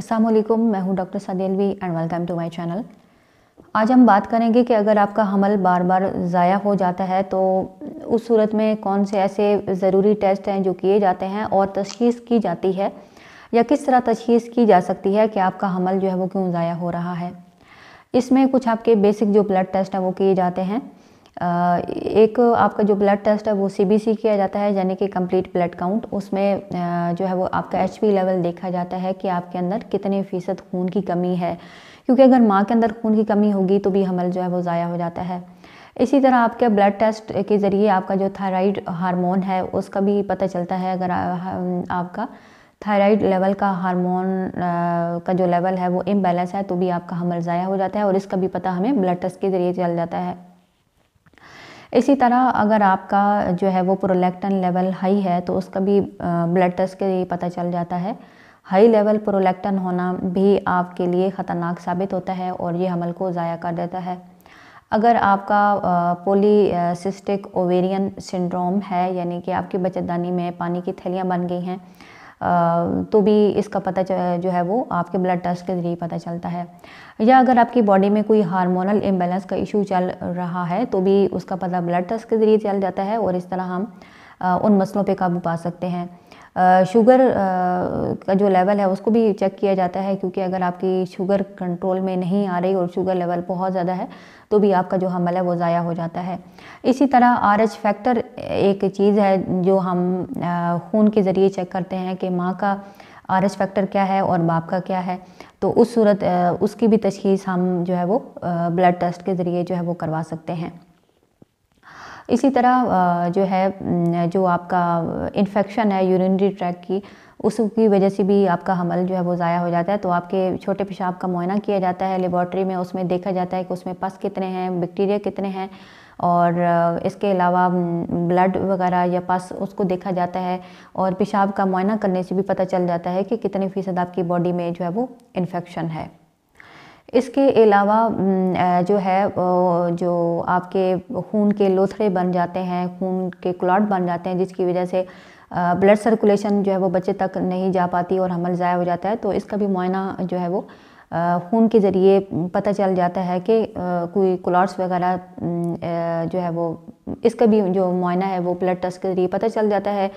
असलम मैं हूं doctor Sadelvi and welcome to my channel आज हम बात करेंगे कि अगर आपका हमल बार बार ज़ाया हो जाता है तो उस सूरत में कौन से ऐसे ज़रूरी टेस्ट हैं जो किए जाते हैं और तशीस की जाती है या किस तरह तशीस की जा सकती है कि आपका हमल जो है वो क्यों ज़ाया हो रहा है इसमें कुछ आपके बेसिक जो ब्लड टेस्ट हैं वो किए जाते हैं एक आपका जो ब्लड टेस्ट है वो सीबीसी किया जाता है यानी कि कंप्लीट ब्लड काउंट उसमें जो है वो आपका एच लेवल देखा जाता है कि आपके अंदर कितने फ़ीसद खून की कमी है क्योंकि अगर माँ के अंदर खून की कमी होगी तो भी हमल जो है वो ज़ाया हो जाता है इसी तरह आपके ब्लड टेस्ट के ज़रिए आपका जो थायराइड हार्मोन है उसका भी पता चलता है अगर आपका थायराइड लेवल का हार्मोन का जो लेवल है वो इम्बेलेंस है तो भी आपका हमल ज़ाया हो जाता है और इसका भी पता हमें ब्लड टेस्ट के ज़रिए चल जाता है इसी तरह अगर आपका जो है वो प्रोलैक्टन लेवल हाई है तो उसका भी ब्लड टेस्ट के लिए पता चल जाता है हाई लेवल प्रोलैक्टन होना भी आपके लिए ख़तरनाक साबित होता है और ये हमल को ज़ाया कर देता है अगर आपका पोलीसिस्टिक ओवेरियन सिंड्रोम है यानी कि आपकी बचतदानी में पानी की थैलियाँ बन गई हैं तो भी इसका पता जो है वो आपके ब्लड टेस्ट के ज़रिए पता चलता है या अगर आपकी बॉडी में कोई हार्मोनल इम्बेलेंस का इशू चल रहा है तो भी उसका पता ब्लड टेस्ट के ज़रिए चल जाता है और इस तरह हम उन मसलों पर काबू पा सकते हैं शुगर का जो लेवल है उसको भी चेक किया जाता है क्योंकि अगर आपकी शुगर कंट्रोल में नहीं आ रही और शुगर लेवल बहुत ज़्यादा है तो भी आपका जो हमल है वो ज़ाया हो जाता है इसी तरह आर एच फैक्टर एक चीज़ है जो हम खून के ज़रिए चेक करते हैं कि माँ का आर एच फैक्टर क्या है और बाप का क्या है तो उस सूरत उसकी भी तशखीस हम जो है वो ब्लड टेस्ट के ज़रिए जो है वो करवा सकते हैं इसी तरह जो है जो आपका इन्फेक्शन है यूरिनरी ट्रैक की उसकी वजह से भी आपका हमल जो है वो ज़ाया हो जाता है तो आपके छोटे पेशाब का मुआयना किया जाता है लेबॉर्ट्री में उसमें देखा जाता है कि उसमें पस कितने हैं बैक्टीरिया कितने हैं और इसके अलावा ब्लड वगैरह या पस उसको देखा जाता है और पेशाब का मुआयना करने से भी पता चल जाता है कि कितने फ़ीसद आपकी बॉडी में जो है वो इन्फेक्शन है इसके अलावा जो है जो आपके खून के लोथड़े बन जाते हैं खून के क्लॉट बन जाते हैं जिसकी वजह से ब्लड सर्कुलेशन जो है वो बच्चे तक नहीं जा पाती और हमल ज़ाया हो जाता है तो इसका भी मुआयना जो है वो खून के ज़रिए पता चल जाता है कि कोई क्लॉट्स वगैरह जो है वो इसका भी जो मुआयना है वो ब्लड टेस्ट के ज़रिए पता चल जाता है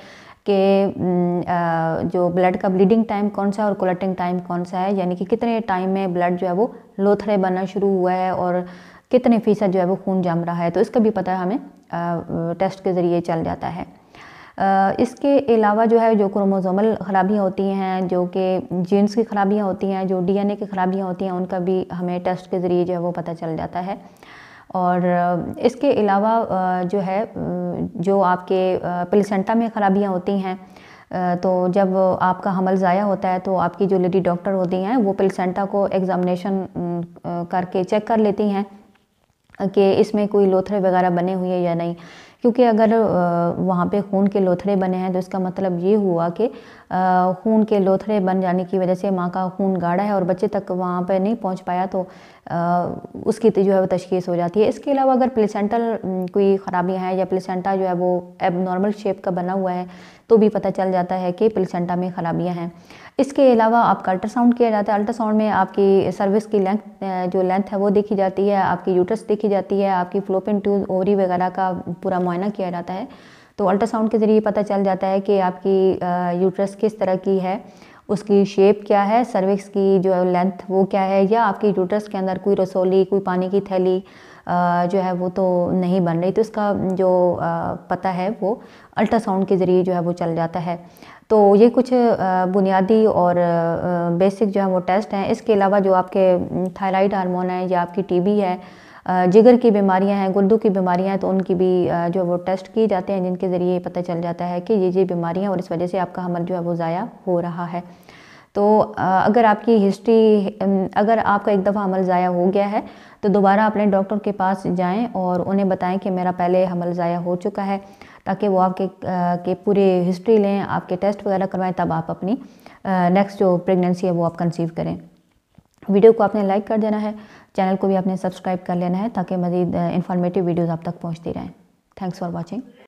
कि जो ब्लड का ब्लीडिंग टाइम कौन सा है और क्लटिंग टाइम कौन सा है यानी कि कितने टाइम में ब्लड जो है वो लोथड़े बनना शुरू हुआ है और कितने फ़ीसद जो है वो खून जम रहा है तो इसका भी पता हमें टेस्ट के ज़रिए चल जाता है इसके अलावा जो है जो क्रोमोजोमल ख़राबियाँ होती हैं जो कि जीन्स की ख़राबियाँ होती हैं जो डीएनए की ख़राबियाँ होती हैं उनका भी हमें टेस्ट के ज़रिए जो है वो पता चल जाता है और इसके अलावा जो है जो आपके प्लेसेंटा में ख़राबियाँ होती हैं तो जब आपका हमल ज़ाया होता है तो आपकी जो लेडी डॉक्टर होती हैं वो प्लेसेंटा को एग्ज़ामिनेशन करके चेक कर लेती हैं कि इसमें कोई लोथरे वगैरह बने हुए या नहीं क्योंकि अगर वहाँ पे खून के लोथड़े बने हैं तो इसका मतलब ये हुआ कि खून के लोथड़े बन जाने की वजह से माँ का खून गाढ़ा है और बच्चे तक वहाँ पे नहीं पहुँच पाया तो उसकी तो जो है वो तशखीस हो जाती है इसके अलावा अगर प्लेसेंटल कोई ख़राबियाँ हैं या प्लेसेंटा जो है वो एब नॉर्मल शेप का बना हुआ है तो भी पता चल जाता है कि प्लेसेंटा में ख़राबियाँ हैं इसके अलावा आपका अल्ट्रासाउंड किया जाता है अल्ट्रासाउंड में आपकी सर्विस की लेंथ जो लेंथ है वो देखी जाती है आपकी यूट्रस देखी जाती है आपकी फ्लोपिन ट्यूब ओवरी वगैरह का पूरा मुआयना किया जाता है तो अल्ट्रासाउंड के ज़रिए पता चल जाता है कि आपकी यूट्रस किस तरह की है उसकी शेप क्या है सर्विक्स की जो लेंथ वो क्या है या आपकी यूट्रस के अंदर कोई रसोली कोई पानी की थैली जो है वो तो नहीं बन रही तो इसका जो पता है वो अल्ट्रासाउंड के ज़रिए जो है वो चल जाता है तो ये कुछ बुनियादी और बेसिक जो है वो टेस्ट हैं इसके अलावा जो आपके थायराइड हार्मोन है या आपकी टीबी है जिगर की बीमारियां हैं गुर्दू की बीमारियां हैं तो उनकी भी जो है वो टेस्ट किए जाते हैं जिनके ज़रिए पता चल जाता है कि ये ये बीमारियां और इस वजह से आपका हमल जो है वो ज़ाया हो रहा है तो अगर आपकी हिस्ट्री अगर आपका एक दफ़ा हमल ज़ाया हो गया है तो दोबारा अपने डॉक्टर के पास जाएं और उन्हें बताएं कि मेरा पहले हमल ज़ाया हो चुका है ताकि वो आपके के पूरे हिस्ट्री लें आपके टेस्ट वगैरह करवाएं तब आप अपनी नेक्स्ट जो प्रेगनेंसी है वो आप कंसीव करें वीडियो को आपने लाइक कर देना है चैनल को भी आपने सब्सक्राइब कर लेना है ताकि मज़ीद इंफॉर्मेटिव वीडियोज़ आप तक पहुँचती रहें थैंक्स फॉर वॉचिंग